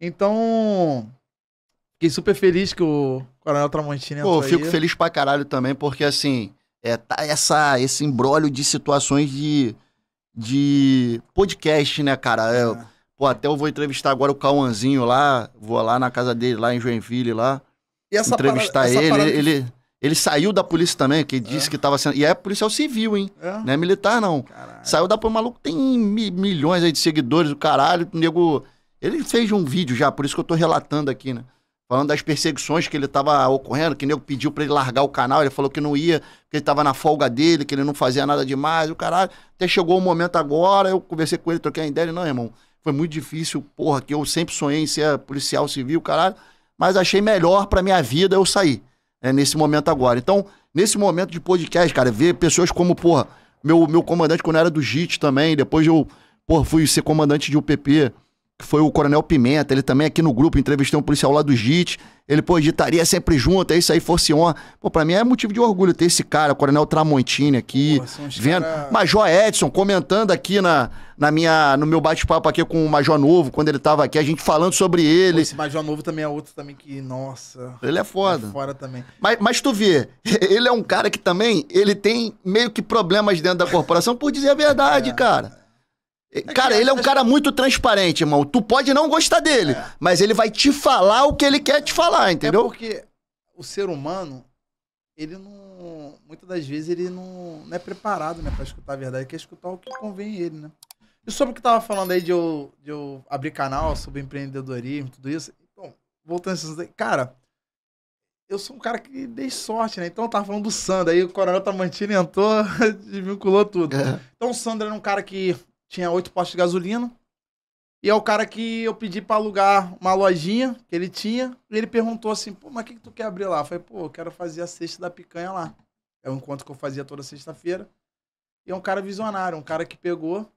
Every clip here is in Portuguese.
Então, fiquei super feliz que o Coronel Tramontina Pô, fico aí. feliz pra caralho também, porque assim, é, tá essa, esse embrólio de situações de, de podcast, né, cara? É. é. pô, até eu vou entrevistar agora o Cauanzinho lá, vou lá na casa dele, lá em Joinville, lá. E essa entrevistar parada, ele, ele, ele, ele saiu da polícia também, que é. disse é. que estava sendo. E é policial civil, hein? É. Não é militar, não. Caralho. Saiu da polícia. O maluco tem mi milhões aí de seguidores, o caralho. O nego ele fez um vídeo já, por isso que eu estou relatando aqui, né? Falando das perseguições que ele estava ocorrendo, que nego pediu para ele largar o canal, ele falou que não ia, que ele estava na folga dele, que ele não fazia nada demais, o caralho. Até chegou o momento agora, eu conversei com ele, troquei a ideia, ele, não, irmão, foi muito difícil, porra, que eu sempre sonhei em ser policial civil, caralho, mas achei melhor para minha vida eu sair, né, nesse momento agora. Então, nesse momento de podcast, cara, ver pessoas como, porra, meu, meu comandante quando era do JIT também, depois eu, porra, fui ser comandante de UPP, que foi o Coronel Pimenta, ele também aqui no grupo, entrevistou um policial lá do JIT, ele, pô, ditaria sempre junto, é isso aí, fosse On. Pô, pra mim é motivo de orgulho ter esse cara, o Coronel Tramontini aqui, pô, vendo. Cara... Major Edson comentando aqui na, na minha, no meu bate-papo aqui com o Major Novo, quando ele tava aqui, a gente falando sobre ele. Pô, esse Major Novo também é outro também que, nossa... Ele é foda. É fora também. Mas, mas tu vê, ele é um cara que também, ele tem meio que problemas dentro da corporação, por dizer a verdade, é... cara. É cara, ele é um cara muito transparente, irmão. Tu pode não gostar dele, é. mas ele vai te falar o que ele quer te falar, é entendeu? É porque o ser humano, ele não. Muitas das vezes ele não, não é preparado, né, pra escutar a verdade. Ele quer escutar o que convém a ele, né? E sobre o que tava falando aí de eu, de eu abrir canal sobre empreendedorismo, tudo isso. Bom, voltando a esses... cara, eu sou um cara que dei sorte, né? Então eu tava falando do Sandra, aí o Coronel Tamantini entrou, desvinculou tudo. É. Então o Sandra era um cara que tinha oito postos de gasolina. E é o cara que eu pedi para alugar uma lojinha que ele tinha. E ele perguntou assim, pô, mas o que, que tu quer abrir lá? Eu falei, pô, eu quero fazer a cesta da picanha lá. É um encontro que eu fazia toda sexta-feira. E é um cara visionário, um cara que pegou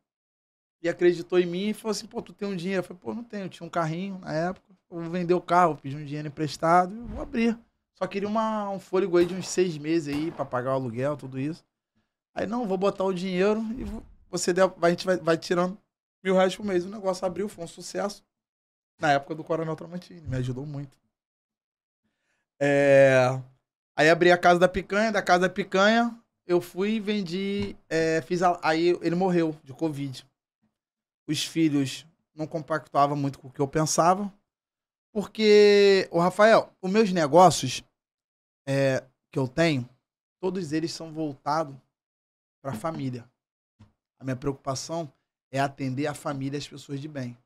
e acreditou em mim e falou assim, pô, tu tem um dinheiro? Eu falei, pô, não tenho, eu tinha um carrinho na época. Eu vou vender o carro, pedi um dinheiro emprestado e vou abrir. Só queria uma, um fôlego aí de uns seis meses aí para pagar o aluguel, tudo isso. Aí, não, vou botar o dinheiro e vou você der, a gente vai, vai tirando mil reais por mês. O negócio abriu, foi um sucesso. Na época do Coronel Tramontini, me ajudou muito. É... Aí abri a Casa da Picanha, da Casa da Picanha eu fui e vendi, é, fiz a... aí ele morreu de Covid. Os filhos não compactuavam muito com o que eu pensava, porque, o Rafael, os meus negócios é, que eu tenho, todos eles são voltados para a família. A minha preocupação é atender a família e as pessoas de bem.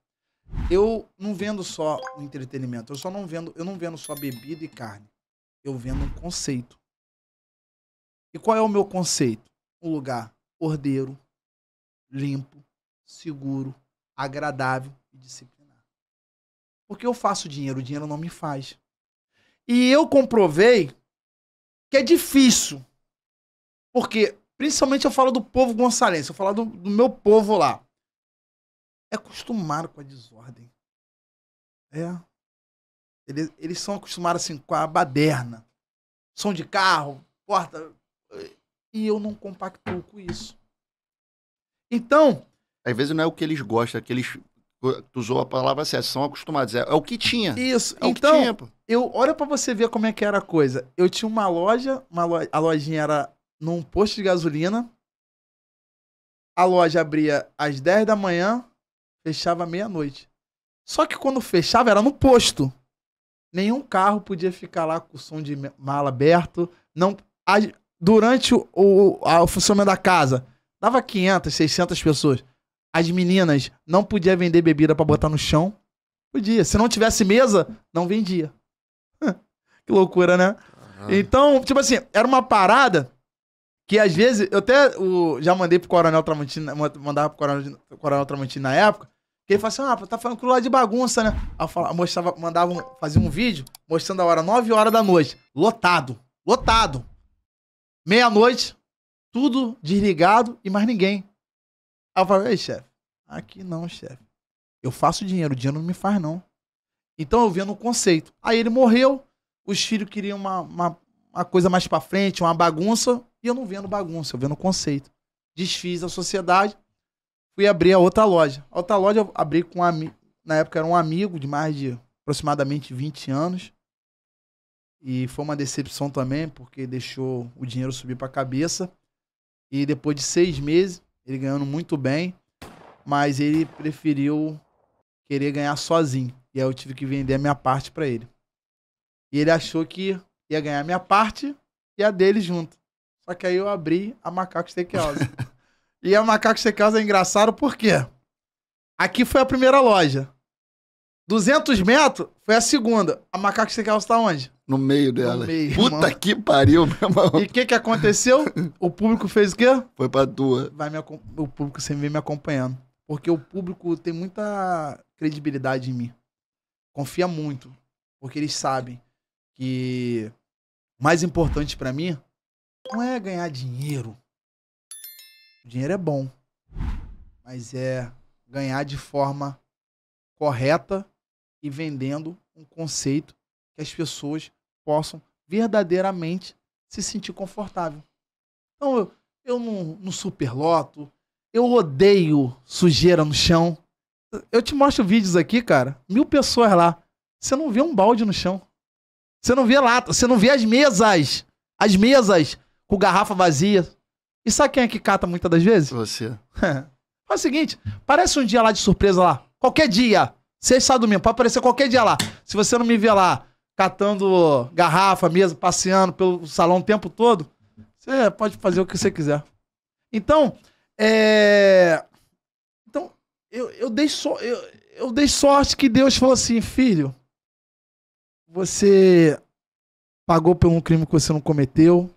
Eu não vendo só o entretenimento, eu só não vendo, eu não vendo só bebida e carne. Eu vendo um conceito. E qual é o meu conceito? Um lugar ordeiro, limpo, seguro, agradável e disciplinado. Porque eu faço dinheiro, o dinheiro não me faz. E eu comprovei que é difícil. Porque Principalmente eu falo do povo gonçalense, eu falo do, do meu povo lá. É acostumado com a desordem. É. Eles, eles são acostumados assim com a baderna. Som de carro, porta. E eu não compactuo com isso. Então. Às vezes não é o que eles gostam, é que eles. Tu usou a palavra certa, são acostumados. É, é o que tinha. Isso, é então. Tinha, eu, olha para você ver como é que era a coisa. Eu tinha uma loja, uma loja a lojinha era num posto de gasolina. A loja abria às 10 da manhã, fechava meia-noite. Só que quando fechava era no posto. Nenhum carro podia ficar lá com o som de mala aberto. Não, a, durante o, o, o funcionamento da casa, dava 500, 600 pessoas. As meninas não podia vender bebida para botar no chão. Podia. Se não tivesse mesa, não vendia. que loucura, né? Uhum. Então, tipo assim, era uma parada que às vezes, eu até o, já mandei pro Coronel Tramontina, mandava pro Coronel, Coronel Tramontina na época, que ele falou assim: ah, tá falando aquilo lá de bagunça, né? Aí eu falava, mostrava, mandava, fazer fazia um vídeo mostrando a hora, 9 horas da noite, lotado, lotado. Meia-noite, tudo desligado e mais ninguém. Aí eu falava: ei, chefe, aqui não, chefe. Eu faço dinheiro, o dinheiro não me faz, não. Então eu vendo o conceito. Aí ele morreu, os filhos queriam uma, uma, uma coisa mais pra frente, uma bagunça. E eu não vendo bagunça, eu vendo conceito. Desfiz a sociedade, fui abrir a outra loja. A outra loja eu abri com um amigo, na época era um amigo de mais de aproximadamente 20 anos. E foi uma decepção também, porque deixou o dinheiro subir para a cabeça. E depois de seis meses, ele ganhando muito bem, mas ele preferiu querer ganhar sozinho. E aí eu tive que vender a minha parte para ele. E ele achou que ia ganhar a minha parte e a dele junto. Só que aí eu abri a Macaco Steakhouse. e a Macaco Steakhouse é engraçado por quê? Aqui foi a primeira loja. 200 metros foi a segunda. A Macaco Steakhouse tá onde? No meio dela. No meio, Puta que pariu, meu irmão. E o que que aconteceu? O público fez o quê? Foi pra tua. Vai me, o público sempre vem me acompanhando. Porque o público tem muita credibilidade em mim. Confia muito. Porque eles sabem que o mais importante para mim não é ganhar dinheiro. O dinheiro é bom, mas é ganhar de forma correta e vendendo um conceito que as pessoas possam verdadeiramente se sentir confortável. Então, eu, eu não, não superloto, eu odeio sujeira no chão. Eu te mostro vídeos aqui, cara, mil pessoas lá. Você não vê um balde no chão. Você não vê lata, você não vê as mesas. As mesas com garrafa vazia. E sabe quem é que cata muitas das vezes? Você. Faz é o seguinte, parece um dia lá de surpresa lá. Qualquer dia. Sexta, sábado, domingo. Pode aparecer qualquer dia lá. Se você não me ver lá catando garrafa, mesa, passeando pelo salão o tempo todo, você pode fazer o que você quiser. Então, é... Então, eu, eu, dei so... eu, eu dei sorte que Deus falou assim, filho, você pagou por um crime que você não cometeu,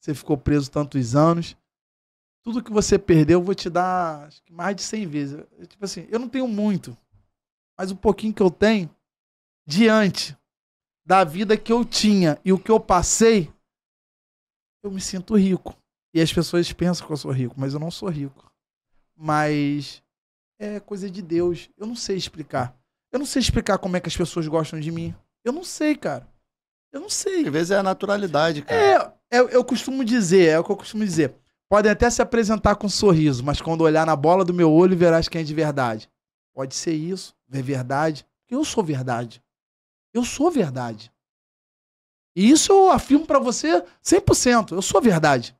você ficou preso tantos anos. Tudo que você perdeu, eu vou te dar acho que mais de 100 vezes. tipo assim, eu não tenho muito, mas o pouquinho que eu tenho, diante da vida que eu tinha e o que eu passei, eu me sinto rico. E as pessoas pensam que eu sou rico, mas eu não sou rico. Mas é coisa de Deus. Eu não sei explicar. Eu não sei explicar como é que as pessoas gostam de mim. Eu não sei, cara. Eu não sei. Às vezes é a naturalidade, cara. É, eu, é, eu costumo dizer, é o que eu costumo dizer. Podem até se apresentar com um sorriso, mas quando olhar na bola do meu olho, verás quem é de verdade. Pode ser isso, ver verdade. Eu sou verdade. Eu sou verdade. E isso eu afirmo para você 100%. Eu sou verdade.